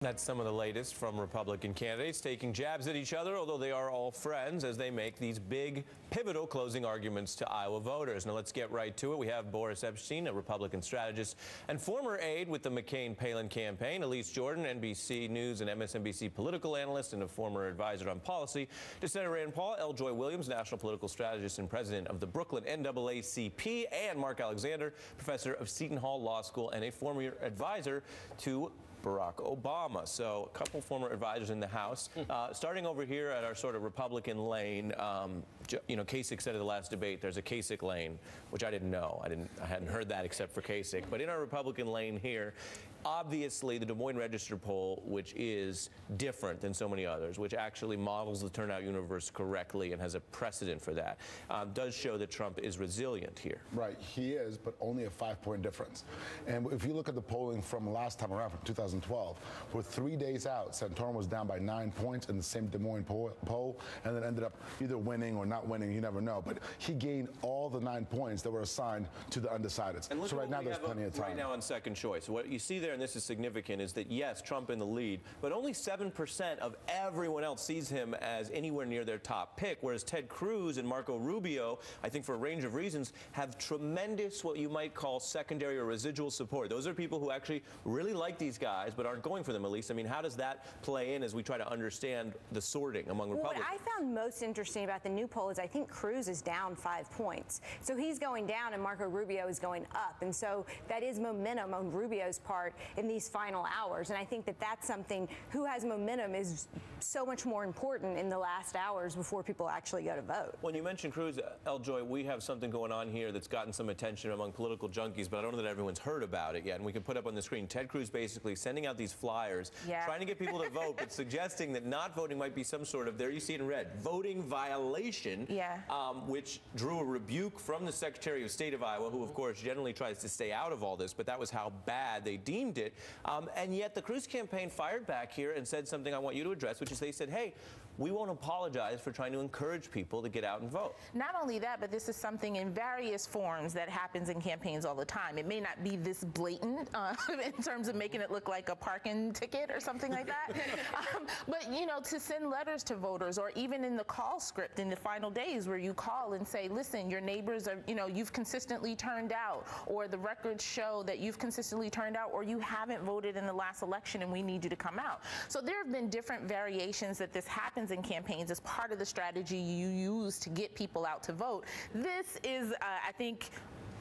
That's some of the latest from Republican candidates taking jabs at each other, although they are all friends as they make these big, pivotal closing arguments to Iowa voters. Now let's get right to it. We have Boris Epstein, a Republican strategist and former aide with the McCain-Palin campaign, Elise Jordan, NBC News and MSNBC political analyst and a former advisor on policy to Senator Rand Paul, L. Joy Williams, national political strategist and president of the Brooklyn NAACP, and Mark Alexander, professor of Seton Hall Law School and a former advisor to Barack Obama. So, a couple former advisors in the House. Hmm. Uh, starting over here at our sort of Republican lane, um, you know, Kasich said at the last debate, there's a Kasich lane, which I didn't know. I didn't, I hadn't heard that except for Kasich. But in our Republican lane here, obviously the Des Moines Register poll, which is different than so many others, which actually models the turnout universe correctly and has a precedent for that, um, does show that Trump is resilient here. Right, he is, but only a five-point difference. And if you look at the polling from last time around, from 2012, for three days out, Santorum was down by nine points in the same Des Moines poll, poll and then ended up either winning or not not winning, you never know. But he gained all the nine points that were assigned to the undecideds. And so right now there's plenty of time. Right now on second choice. What you see there, and this is significant, is that yes, Trump in the lead, but only 7% of everyone else sees him as anywhere near their top pick, whereas Ted Cruz and Marco Rubio, I think for a range of reasons, have tremendous what you might call secondary or residual support. Those are people who actually really like these guys but aren't going for them, at least. I mean, how does that play in as we try to understand the sorting among Republicans? what I found most interesting about the new poll is I think Cruz is down five points. So he's going down and Marco Rubio is going up. And so that is momentum on Rubio's part in these final hours. And I think that that's something who has momentum is so much more important in the last hours before people actually go to vote. When you mentioned Cruz, Eljoy, we have something going on here that's gotten some attention among political junkies, but I don't know that everyone's heard about it yet. And we can put up on the screen Ted Cruz basically sending out these flyers, yeah. trying to get people to vote, but suggesting that not voting might be some sort of, there you see it in red, voting violation yeah. um, which drew a rebuke from the Secretary of State of Iowa, who, of mm-hmm. course, generally tries to stay out of all this, but that was how bad they deemed it. Um, and yet the Cruz campaign fired back here and said something I want you to address, which is they said, hey, we won't apologize for trying to encourage people to get out and vote. Not only that, but this is something in various forms that happens in campaigns all the time. It may not be this blatant uh, in terms of making it look like a parking ticket or something like that. um, but, you know, to send letters to voters or even in the call script in the final final days where you call and say, listen, your neighbors are, you know, you've consistently turned out, or the records show that you've consistently turned out, or you haven't voted in the last election and we need you to come out. So there have been different variations that this happens in campaigns as part of the strategy you use to get people out to vote. This is, uh, I think,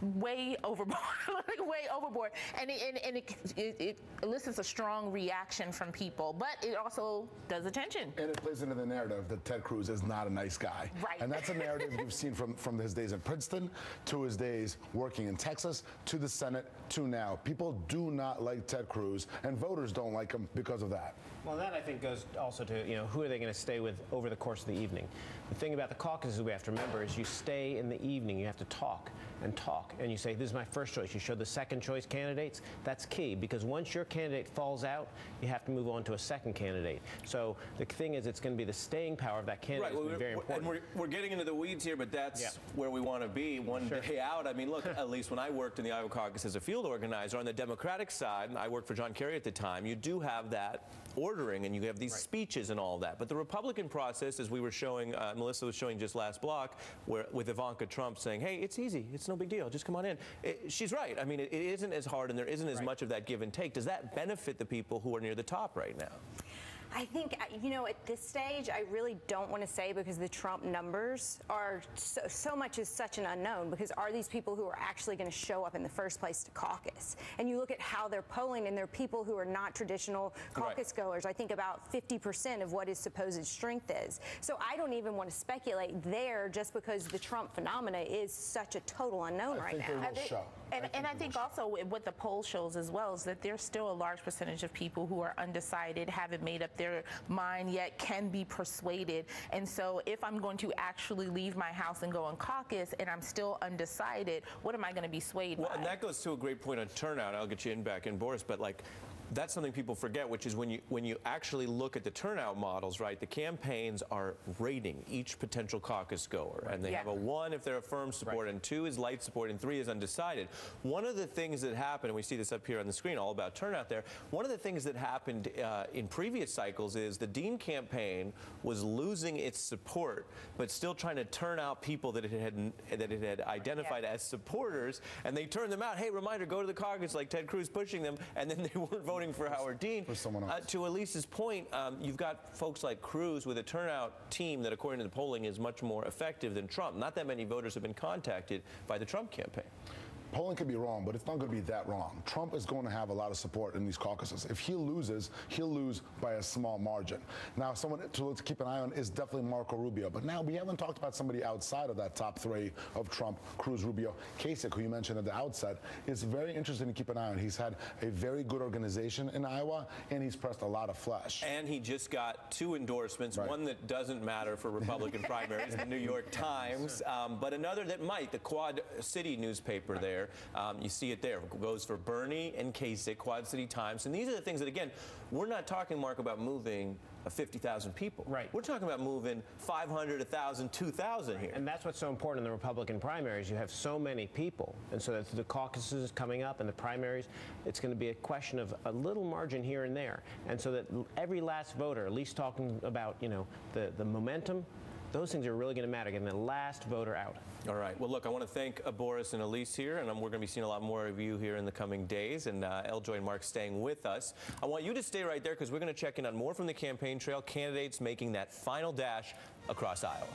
way overboard, like way overboard, and it, and, and it, it, it, elicits a strong reaction from people, but it also does attention. And it plays into the narrative that Ted Cruz is not a nice guy, right? And that's a narrative we've seen from from his days at Princeton to his days working in Texas to the Senate to now. People do not like Ted Cruz, and voters don't like him because of that. Well, that I think goes also to you know who are they going to stay with over the course of the evening. The thing about the caucuses we have to remember is you stay in the evening, you have to talk and talk and you say, this is my first choice, you show the second choice candidates, that's key because once your candidate falls out, you have to move on to a second candidate. So the thing is, it's going to be the staying power of that candidate. Right. Well, very important. And we're, we're getting into the weeds here, but that's yeah. where we want to be one sure. day out. I mean, look, at least when I worked in the Iowa caucus as a field organizer on the Democratic side, I worked for John Kerry at the time, you do have that ordering and you have these right. speeches and all that. But the Republican process, as we were showing, uh, Melissa was showing just last block, where with Ivanka Trump saying, hey, it's easy, it's no big deal. Just just come on in. It, she's right. I mean, it, it isn't as hard and there isn't as right. much of that give and take. Does that benefit the people who are near the top right now? I think, uh, you know, at this stage, I really don't want to say because the Trump numbers are so, so much is such an unknown because are these people who are actually going to show up in the first place to caucus? And you look at how they're polling and they're people who are not traditional caucus right. goers. I think about 50% of what his supposed strength is. So I don't even want to speculate there just because the Trump phenomena is such a total unknown I right now. They will show and, I and I think also what the poll shows as well is that there's still a large percentage of people who are undecided, haven't made up their mind yet, can be persuaded. And so if I'm going to actually leave my house and go on caucus and I'm still undecided, what am I going to be swayed well, by? Well, and that goes to a great point on turnout. I'll get you in back in, Boris, but like that's something people forget, which is when you when you actually look at the turnout models, right? The campaigns are rating each potential caucus goer, right. and they yeah. have a one if they're a firm support, right. and two is light support, and three is undecided. One of the things that happened, and we see this up here on the screen, all about turnout there. One of the things that happened uh, in previous cycles is the Dean campaign was losing its support, but still trying to turn out people that it had that it had identified yeah. as supporters, and they turned them out. Hey, reminder, go to the caucus, like Ted Cruz pushing them, and then they weren't voting voting for Howard Dean. For someone uh, else. Uh, to Elise's point, um, you've got folks like Cruz with a turnout team that, according to the polling, is much more effective than Trump. Not that many voters have been contacted by the Trump campaign. Polling could be wrong, but it's not going to be that wrong. Trump is going to have a lot of support in these caucuses. If he loses, he'll lose by a small margin. Now, someone to keep an eye on is definitely Marco Rubio. But now we haven't talked about somebody outside of that top three of Trump, Cruz, Rubio, Kasich, who you mentioned at the outset, is very interesting to keep an eye on. He's had a very good organization in Iowa, and he's pressed a lot of flesh. And he just got two endorsements, right. one that doesn't matter for Republican primaries, the New York Times, um, but another that might, the Quad City newspaper there there. Um, you see it there. It goes for Bernie and Kasich, Quad City Times. And these are the things that, again, we're not talking, Mark, about moving 50,000 people. Right. We're talking about moving 500, 1,000, 2,000 right. here. And that's what's so important in the Republican primaries. You have so many people. And so the caucuses coming up and the primaries, it's going to be a question of a little margin here and there. And so that every last voter, at least talking about, you know, the, the momentum those things are really going to matter, getting the last voter out. All right. Well, look, I want to thank uh, Boris and Elise here, and um, we're going to be seeing a lot more of you here in the coming days, and uh, Eljoy and Mark staying with us. I want you to stay right there because we're going to check in on more from the campaign trail, candidates making that final dash across Iowa.